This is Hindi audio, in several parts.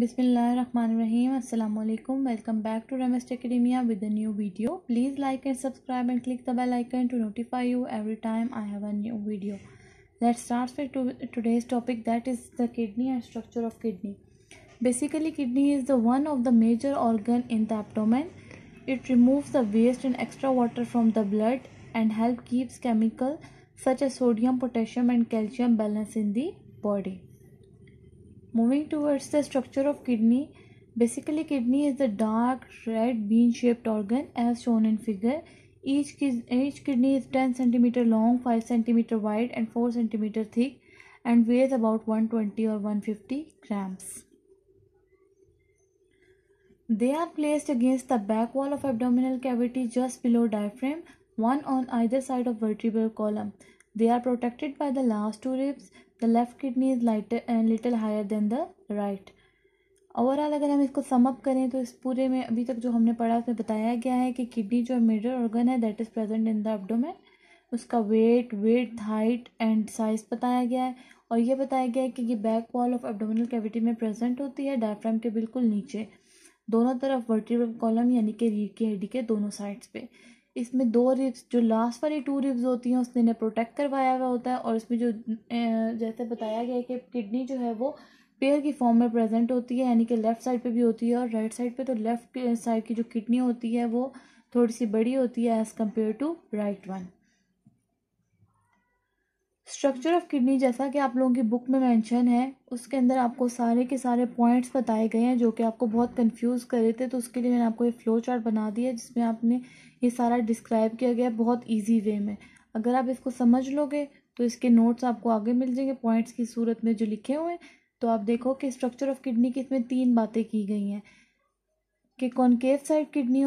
Bismillahirrahmanirrahim. Assalamu alaikum. Welcome back to Remist Academia with a new video. Please like and subscribe and click the bell icon to notify you every time I have a new video. Let's start with today's topic that is the kidney and structure of kidney. Basically kidney is the one of the major organ in the abdomen. It removes the waste and extra water from the blood and help keeps chemical such as sodium, potassium and calcium balance in the body. Moving towards the structure of kidney, basically kidney is the dark red bean shaped organ as shown in figure. Each, each kidney is 10 cm long, 5 cm wide and 4 cm thick and weighs about 120 or 150 grams. They are placed against the back wall of abdominal cavity just below diaphragm, one on either side of vertebral column. They are protected by the last two ribs. The left kidney is lighter and little higher than the right. Overall अगर हम इसको समअप करें तो इस पूरे में अभी तक जो हमने पढ़ा उसमें बताया गया है कि किडनी जो मेजर ऑर्गन है that is present in the abdomen उसका weight weight height and size बताया गया है और ये बताया गया है कि ये back wall of abdominal cavity में प्रेजेंट होती है डायफ्राम के बिल्कुल नीचे दोनों तरफ वर्टिब्रल कॉलम यानी कि रीढ़ की हड्डी के दोनों साइड्स पे इसमें दो रिब्स जो लास्ट वाली टू रिब्स होती हैं उसने इन्हें प्रोटेक्ट करवाया हुआ होता है और इसमें जो जैसे बताया गया है कि किडनी जो है वो पेयर की फॉर्म में प्रेजेंट होती है यानी कि लेफ़्ट साइड पे भी होती है और राइट साइड पे तो लेफ़्ट साइड की जो किडनी होती है वो थोड़ी सी बड़ी होती है as compare to right one structure of kidney जैसा कि आप लोगों की बुक में मेंशन है उसके अंदर आपको सारे के सारे पॉइंट्स बताए गए हैं जो कि आपको बहुत कंफ्यूज कर रहे थे तो उसके लिए मैंने आपको एक फ्लो चार्ट बना दिया है जिसमें आपने ये सारा डिस्क्राइब किया गया है बहुत ईजी वे में अगर आप इसको समझ लोगे तो इसके नोट्स आपको आगे मिल जाएंगे पॉइंट्स की सूरत में जो लिखे हुए हैं तो आप देखो कि स्ट्रक्चर ऑफ किडनी की इसमें तीन बातें की गई हैं कि concave side kidney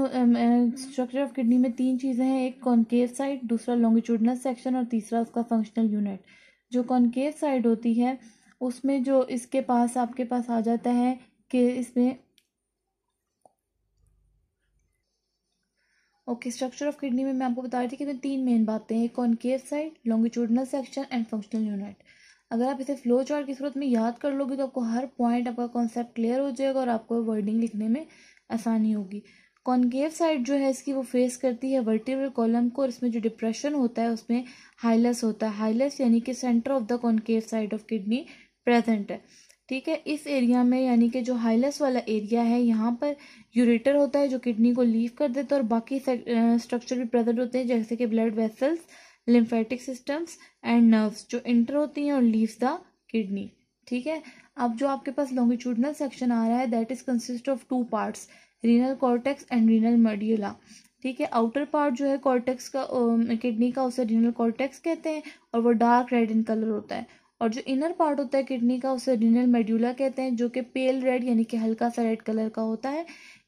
structure of kidney में तीन चीज़ें हैं एक कॉन्केव साइड दूसरा लॉन्गिट्यूडनल सेक्शन और तीसरा उसका फंक्शनल यूनिट जो कॉन्केव साइड होती है उसमें जो इसके पास आपके पास आ जाता है कि इसमें ओके स्ट्रक्चर ऑफ किडनी में मैं आपको बता रही थी कि इसमें तीन मेन बातें हैं concave side longitudinal section and functional unit अगर आप इसे फ्लो चार्ट की सूरत में याद कर लोगे तो आपको हर पॉइंट आपका कॉन्सेप्ट क्लियर हो जाएगा और आपको वर्डिंग लिखने में आसानी होगी कॉन्केव साइड जो है इसकी वो फेस करती है वर्टिब्रल कॉलम को और इसमें जो डिप्रेशन होता है उसमें हाइलस होता है हाइलस यानी कि centre of the concave side of kidney present है ठीक है इस एरिया में यानी कि जो हाइलस वाला एरिया है यहाँ पर यूरेटर होता है जो किडनी को लीव कर देता है और बाकी स्ट्रक्चर भी प्रेजेंट होते हैं जैसे कि blood vessels lymphatic systems and nerves जो इंटर होती हैं और लीव्स द किडनी ठीक है अब जो आपके पास लॉन्गिट्यूडनल सेक्शन आ रहा है that is consist of two parts renal cortex and renal medulla ठीक है आउटर पार्ट जो है कॉर्टेक्स का किडनी का उसे रीनल कॉर्टेक्स कहते हैं और वो डार्क रेड इन कलर होता है और जो इनर पार्ट होता है किडनी का उसे रीनल मेड्यूला कहते हैं जो कि पेल रेड यानी कि हल्का सा रेड कलर का होता है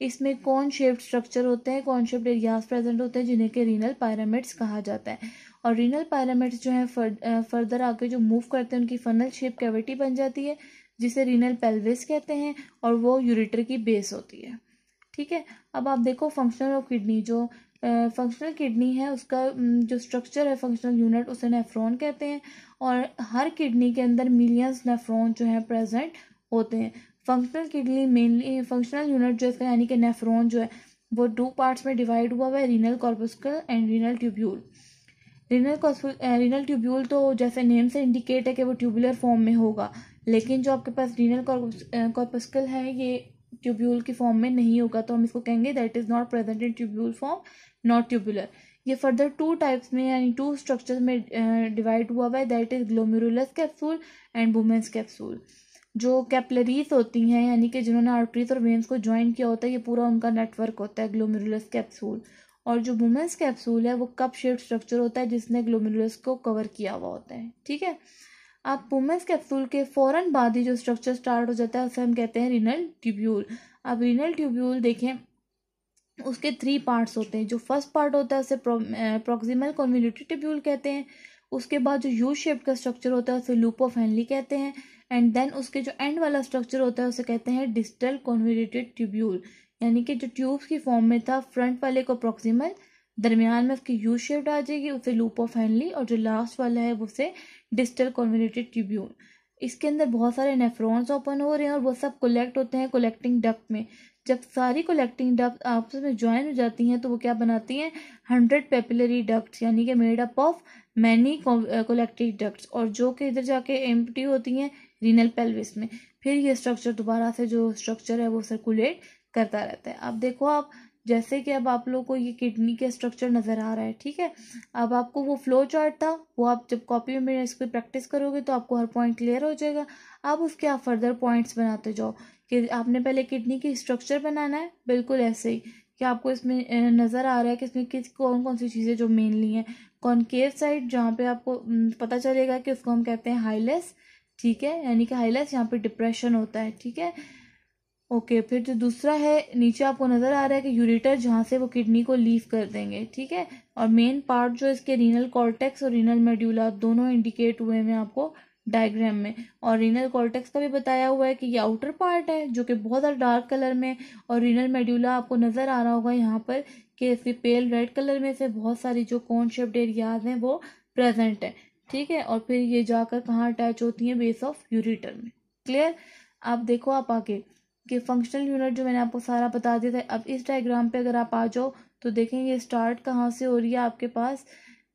इसमें कौन शेप्ड स्ट्रक्चर होते हैं कौन शेप्ड एरियाज प्रेजेंट होते हैं जिन्हें के रीनल पैरामिड्स कहा जाता है और रीनल पैरामिड्स जो हैं फर, फर्दर आके जो मूव करते हैं उनकी फनल शेप कैविटी बन जाती है जिसे रीनल पेल्विस कहते हैं और वो यूरिटर की बेस होती है ठीक है अब आप देखो फंक्शनल और किडनी जो फंक्शनल किडनी है उसका जो स्ट्रक्चर है फंक्शनल यूनिट उसे नेफ्रॉन कहते हैं और हर किडनी के अंदर मिलियंस नेफ्रॉन जो है प्रेजेंट होते हैं functional kidney mainly functional unit जो इसका यानी कि नेफ्रॉन जो है वो टू पार्ट्स में डिवाइड हुआ हुआ है renal corpuscle and renal tubule renal corpuscle renal tubule तो जैसे नेम से इंडिकेट है कि वो ट्यूबुलर फॉर्म में होगा लेकिन जो आपके पास रीनल कॉर्पस्कल eh, है ये ट्यूब्यूल की फॉर्म में नहीं होगा तो हम इसको कहेंगे that is not present in tubule form not tubular ये फर्दर टू टाइप्स में यानी टू स्ट्रक्चर्स में डिवाइड eh, हुआ हुआ है that is glomerulus capsule and Bowman's capsule जो कैपलरीज होती हैं यानी कि जिन्होंने आर्टरीज और वेंस को ज्वाइन किया होता है ये पूरा उनका नेटवर्क होता है ग्लोमेरुलस कैप्सूल और जो वुमेंस कैप्सूल है वो कप शेप स्ट्रक्चर होता है जिसने ग्लोमेरुलस को कवर किया हुआ होता है ठीक है आप वुमेंस कैप्सूल के फौरन बाद ही जो स्ट्रक्चर स्टार्ट हो जाता है उसे हम कहते हैं रिनल ट्यूब्यूल अब रिनल ट्यूब्यूल देखें उसके थ्री पार्ट्स होते हैं जो फर्स्ट पार्ट होता है उसे प्रोक्सिमल कॉन्विल्यूटेड ट्यूब्यूल कहते हैं उसके बाद जो यू शेप का स्ट्रक्चर होता है उसे लूप ऑफ हेनली कहते हैं एंड देन उसके जो एंड वाला स्ट्रक्चर होता है उसे कहते हैं डिस्टल कॉन्विलेटेड ट्यूब्यूल यानी कि जो ट्यूब्स की फॉर्म में था फ्रंट वाले को अप्रोक्सीमल दरमियान में उसकी यू शेप्ड आ जाएगी उसे लूप ऑफ हैंडली और जो लास्ट वाला है वो उसे डिस्टल कॉन्वेटेड ट्रिब्यून इसके अंदर बहुत सारे नेफ्रॉन्स ओपन हो रहे हैं और वो सब कलेक्ट होते हैं कलेक्टिंग डक्ट में जब सारी कलेक्टिंग डक्ट आपस में ज्वाइन हो जाती हैं तो वो क्या बनाती हैं हंड्रेड पेपिलरी डक्ट्स यानी कि made up of many collecting ducts और जो कि इधर जाके एम्प्टी होती हैं रीनल पेल्विस में फिर ये स्ट्रक्चर दोबारा से जो स्ट्रक्चर है वो सर्कुलेट करता रहता है अब देखो आप जैसे कि अब आप लोग को ये किडनी के स्ट्रक्चर नज़र आ रहा है ठीक है अब आपको वो फ्लो चार्ट था वो आप जब कॉपी में मेरे इस पर प्रैक्टिस करोगे तो आपको हर पॉइंट क्लियर हो जाएगा अब उसके आप फर्दर पॉइंट्स बनाते जाओ कि आपने पहले किडनी की स्ट्रक्चर बनाना है बिल्कुल ऐसे ही कि आपको इसमें नज़र आ रहा है कि इसमें किस कौन कौन सी चीज़ें जो मेनली हैं कॉनकेव साइड जहाँ पे आपको पता चलेगा कि उसको हम कहते हैं हाईलेस ठीक है यानी कि हाईलेस यहाँ पे डिप्रेशन होता है ठीक है ओके फिर जो दूसरा है नीचे आपको नज़र आ रहा है कि यूरिटर जहाँ से वो किडनी को लीव कर देंगे ठीक है और मेन पार्ट जो इसके रीनल कॉर्टेक्स और रीनल मेड्यूला दोनों इंडिकेट हुए हैं आपको डायग्राम में और रीनल कॉर्टेक्स का भी बताया हुआ है कि ये आउटर पार्ट है जो कि बहुत ज़्यादा डार्क कलर में और रीनल मेड्यूला आपको नज़र आ रहा होगा यहाँ पर कि इसकी पेल रेड कलर में से बहुत सारी जो कौन शेप्ड एरियाज हैं वो प्रेजेंट है ठीक है और फिर ये जाकर कहाँ अटैच होती हैं बेस ऑफ यूरिटर में क्लियर आप देखो आप आगे कि फंक्शनल यूनिट जो मैंने आपको सारा बता दिया था अब इस डायग्राम पे अगर आप आ जाओ तो देखेंगे स्टार्ट कहाँ से हो रही है आपके पास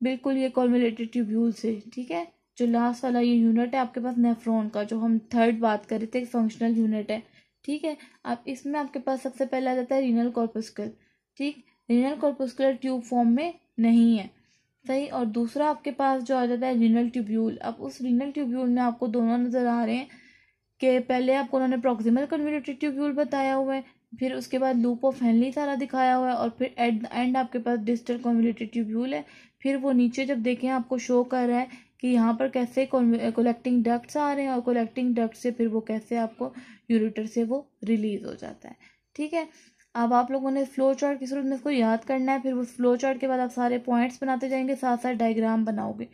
बिल्कुल ये कॉलमुलेटेड ट्यूब्यूल से ठीक है जो लास्ट वाला ये यूनिट है आपके पास नेफ्रॉन का जो हम थर्ड बात कर रहे थे फंक्शनल यूनिट है ठीक है अब इसमें आपके पास सबसे पहले आ जाता है रीनल कॉर्पस्कल ठीक रीनल कॉर्पस्कुलर ट्यूब फॉर्म में नहीं है सही और दूसरा आपके पास जो आ जाता है रीनल ट्यूब्यूल अब उस रीनल ट्यूब्यूल में आपको दोनों नज़र आ रहे हैं कि पहले आपको उन्होंने प्रॉक्सिमल कन्वर्टेड ट्यूब्यूल बताया हुआ है फिर उसके बाद लूप ऑफ हेनली सारा दिखाया हुआ है और फिर एट द एंड आपके पास डिजिटल कॉन्विलेटेड ट्यूब्यूल है फिर वो नीचे जब देखें आपको शो कर रहा है कि यहाँ पर कैसे कोलेक्टिंग डक्ट्स आ रहे हैं और कोलेक्टिंग डक्ट से फिर वो कैसे आपको यूरिटर से वो रिलीज़ हो जाता है ठीक है अब आप लोगों ने फ्लो चार्ट की सूरत में इसको याद करना है फिर उस फ्लो चार्ट के बाद आप सारे पॉइंट्स बनाते जाएंगे साथ साथ डायग्राम बनाओगे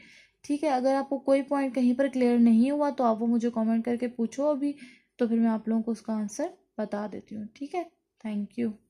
ठीक है अगर आपको कोई पॉइंट कहीं पर क्लियर नहीं हुआ तो आप वो मुझे कमेंट करके पूछो अभी तो फिर मैं आप लोगों को उसका आंसर बता देती हूँ ठीक है थैंक यू